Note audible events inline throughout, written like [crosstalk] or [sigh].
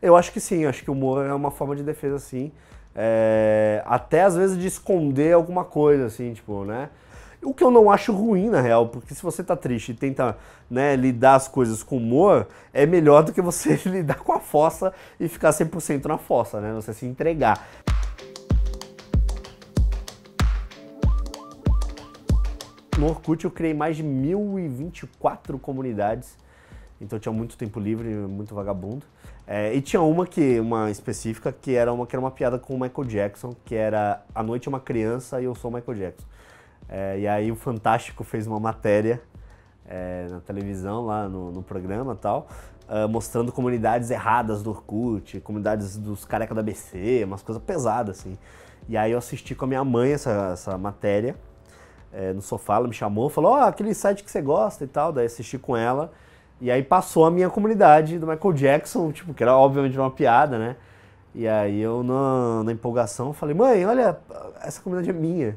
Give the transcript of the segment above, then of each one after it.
Eu acho que sim, acho que o humor é uma forma de defesa, assim. É, até às vezes de esconder alguma coisa, assim, tipo, né? O que eu não acho ruim, na real, porque se você tá triste e tenta né, lidar as coisas com humor, é melhor do que você [laughs] lidar com a fossa e ficar 100% na fossa, né? Você se entregar. No Orkut eu criei mais de 1.024 comunidades então tinha muito tempo livre, muito vagabundo. É, e tinha uma que uma específica que era uma que era uma piada com o Michael Jackson, que era a noite é uma criança e eu sou o Michael Jackson. É, e aí o Fantástico fez uma matéria é, na televisão lá no, no programa tal, uh, mostrando comunidades erradas do Orkut, comunidades dos careca da BC, umas coisas pesadas assim. E aí eu assisti com a minha mãe essa, essa matéria é, no sofá, ela me chamou, falou, ó, oh, aquele site que você gosta e tal. Daí assisti com ela. E aí passou a minha comunidade do Michael Jackson, tipo, que era obviamente uma piada, né? E aí eu, na, na empolgação, falei, mãe, olha, essa comunidade é minha.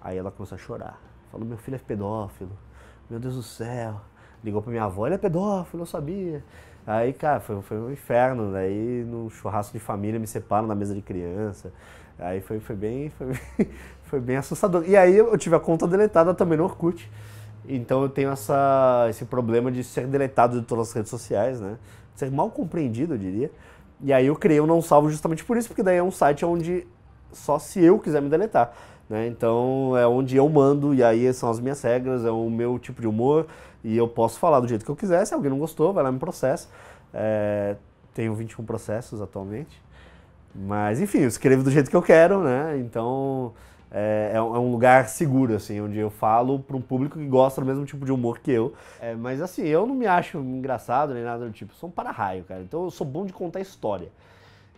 Aí ela começou a chorar. Falou, meu filho é pedófilo. Meu Deus do céu. Ligou pra minha avó, ele é pedófilo, eu sabia. Aí, cara, foi, foi um inferno. Daí, no churrasco de família, me separam na mesa de criança. Aí foi, foi, bem, foi, bem, [laughs] foi bem assustador. E aí eu tive a conta deletada também no Orkut. Então eu tenho essa, esse problema de ser deletado de todas as redes sociais, né? De ser mal compreendido, eu diria. E aí eu criei o um Não Salvo justamente por isso, porque daí é um site onde só se eu quiser me deletar. Né? Então é onde eu mando, e aí são as minhas regras, é o meu tipo de humor, e eu posso falar do jeito que eu quiser. Se alguém não gostou, vai lá me processa. É, tenho 21 processos atualmente. Mas enfim, eu escrevo do jeito que eu quero, né? Então é, é, é, um lugar seguro, assim, onde eu falo para um público que gosta do mesmo tipo de humor que eu. É, mas assim, eu não me acho engraçado nem nada do tipo. Eu sou um para-raio, cara. Então eu sou bom de contar história.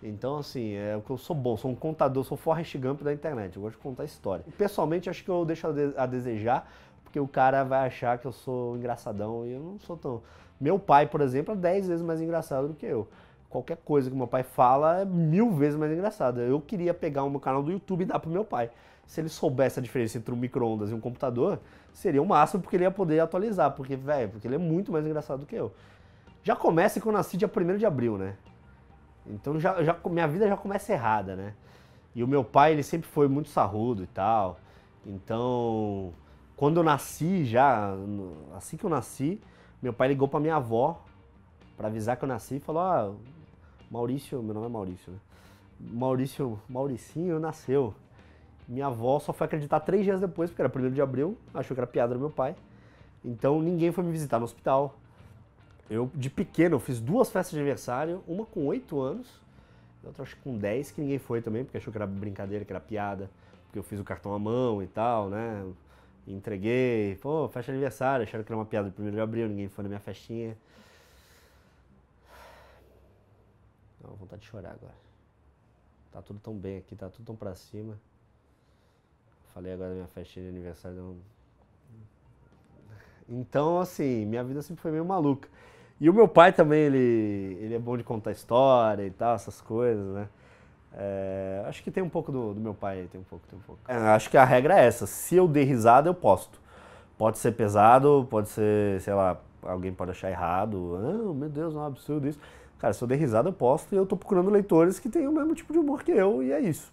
Então, assim, é o que eu sou bom, sou um contador, sou Forrest Gump da internet, eu gosto de contar história. Pessoalmente, acho que eu deixo a desejar, porque o cara vai achar que eu sou engraçadão e eu não sou tão. Meu pai, por exemplo, é 10 vezes mais engraçado do que eu qualquer coisa que meu pai fala é mil vezes mais engraçada. Eu queria pegar o meu canal do YouTube e dar pro meu pai. Se ele soubesse a diferença entre um micro-ondas e um computador, seria o máximo porque ele ia poder atualizar, porque, velho, porque ele é muito mais engraçado do que eu. Já começa que eu nasci dia 1 de abril, né? Então já, já, minha vida já começa errada, né? E o meu pai, ele sempre foi muito sarrudo e tal. Então, quando eu nasci já, assim que eu nasci, meu pai ligou pra minha avó para avisar que eu nasci e falou: ah, Maurício, meu nome é Maurício, né? Maurício, Mauricinho nasceu. Minha avó só foi acreditar três dias depois, porque era 1 de abril, achou que era piada do meu pai. Então ninguém foi me visitar no hospital. Eu, de pequeno, fiz duas festas de aniversário, uma com oito anos, outra acho que com dez que ninguém foi também, porque achou que era brincadeira, que era piada, porque eu fiz o cartão à mão e tal, né? Entreguei, pô, festa de aniversário, acharam que era uma piada do 1 de abril, ninguém foi na minha festinha. Dá uma vontade de chorar agora. Tá tudo tão bem aqui, tá tudo tão pra cima. Falei agora da minha festinha de aniversário. Não... Então, assim, minha vida sempre foi meio maluca. E o meu pai também, ele, ele é bom de contar história e tal, essas coisas, né? É, acho que tem um pouco do, do, meu pai, tem um pouco, tem um pouco. É, acho que a regra é essa. Se eu der risada, eu posto. Pode ser pesado, pode ser, sei lá, alguém pode achar errado. Ah, meu Deus, não é um absurdo isso. Cara, se eu der risada, eu posto e eu tô procurando leitores que têm o mesmo tipo de humor que eu, e é isso.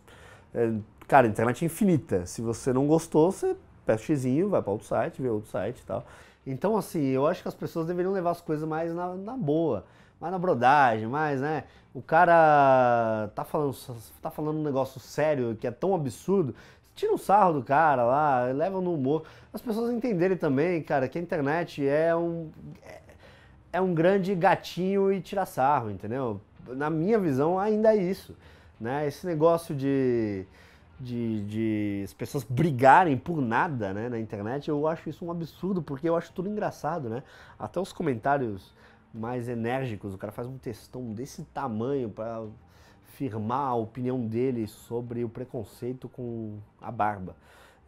É, cara, a internet é infinita. Se você não gostou, você pega o xizinho, vai para outro site, vê outro site e tal. Então, assim, eu acho que as pessoas deveriam levar as coisas mais na, na boa, mais na brodagem, mais, né? O cara tá falando, tá falando um negócio sério que é tão absurdo, tira um sarro do cara lá, leva no humor. As pessoas entenderem também, cara, que a internet é um. É é um grande gatinho e tira sarro, entendeu? Na minha visão, ainda é isso. Né? Esse negócio de, de, de as pessoas brigarem por nada né, na internet, eu acho isso um absurdo, porque eu acho tudo engraçado, né? Até os comentários mais enérgicos, o cara faz um textão desse tamanho para firmar a opinião dele sobre o preconceito com a barba.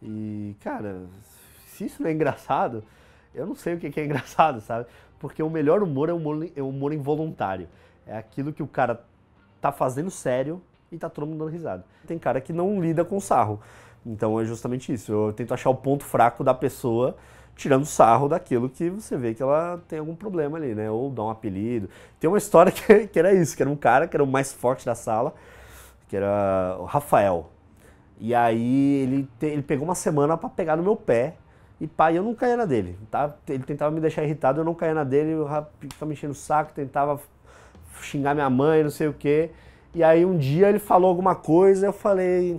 E, cara, se isso não é engraçado, eu não sei o que é engraçado, [laughs] sabe? Porque o melhor humor é o humor, é humor involuntário. É aquilo que o cara tá fazendo sério e tá todo mundo dando risada. Tem cara que não lida com sarro. Então é justamente isso. Eu tento achar o ponto fraco da pessoa, tirando sarro daquilo que você vê que ela tem algum problema ali, né? Ou dá um apelido. Tem uma história [laughs] que, que era isso, que era um cara que era o mais forte da sala, que era o Rafael. E aí ele, te, ele pegou uma semana para pegar no meu pé e pai, eu não caía na dele, tá? Ele tentava me deixar irritado, eu não caía na dele, eu ficava me enchendo o saco, tentava xingar minha mãe, não sei o quê. E aí um dia ele falou alguma coisa, eu falei,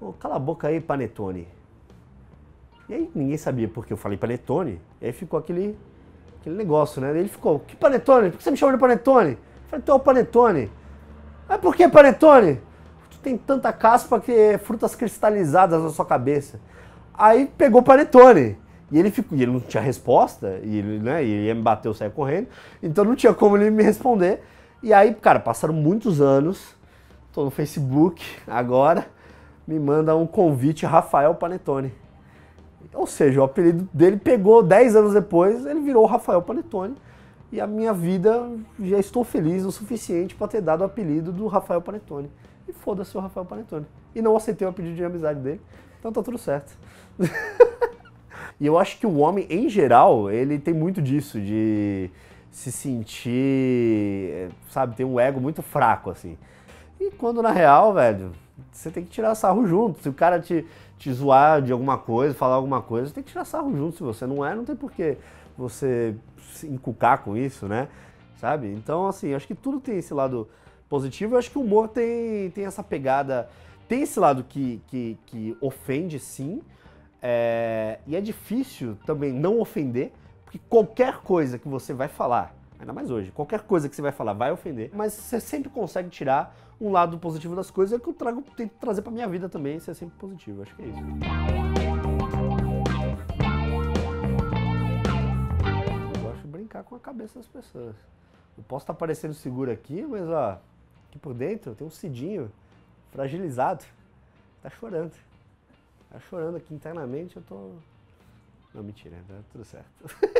oh, cala a boca aí, Panetone. E aí ninguém sabia porque eu falei Panetone, e aí ficou aquele, aquele negócio, né? Ele ficou, que Panetone? Por que você me chama de Panetone? Eu falei, tu é o Panetone. Mas por que Panetone? Tu tem tanta caspa que é frutas cristalizadas na sua cabeça. Aí pegou o panetone. E ele ficou, e ele não tinha resposta, e ele, né, ele ia me bater, eu saía correndo, então não tinha como ele me responder. E aí, cara, passaram muitos anos, tô no Facebook agora, me manda um convite Rafael Panetone. Ou seja, o apelido dele pegou 10 anos depois, ele virou Rafael Panetone. E a minha vida já estou feliz o suficiente para ter dado o apelido do Rafael Panetone. E foda-se o Rafael Panetone. E não aceitei o apelido de amizade dele. Então tá tudo certo. [laughs] e eu acho que o homem, em geral, ele tem muito disso, de se sentir, sabe, tem um ego muito fraco, assim. E quando na real, velho, você tem que tirar sarro junto. Se o cara te, te zoar de alguma coisa, falar alguma coisa, você tem que tirar sarro junto. Se você não é, não tem porquê você se encucar com isso, né? Sabe? Então, assim, acho que tudo tem esse lado positivo. Eu acho que o humor tem, tem essa pegada tem esse lado que, que, que ofende, sim, é, e é difícil também não ofender, porque qualquer coisa que você vai falar, ainda mais hoje, qualquer coisa que você vai falar vai ofender, mas você sempre consegue tirar um lado positivo das coisas, é que eu trago, tento trazer pra minha vida também, isso é sempre positivo, acho que é isso. Eu gosto de brincar com a cabeça das pessoas. Eu posso estar parecendo seguro aqui, mas ó, aqui por dentro tem um cidinho fragilizado, tá chorando. Tá chorando aqui internamente, eu tô. Não, mentira, tá tudo certo. [laughs]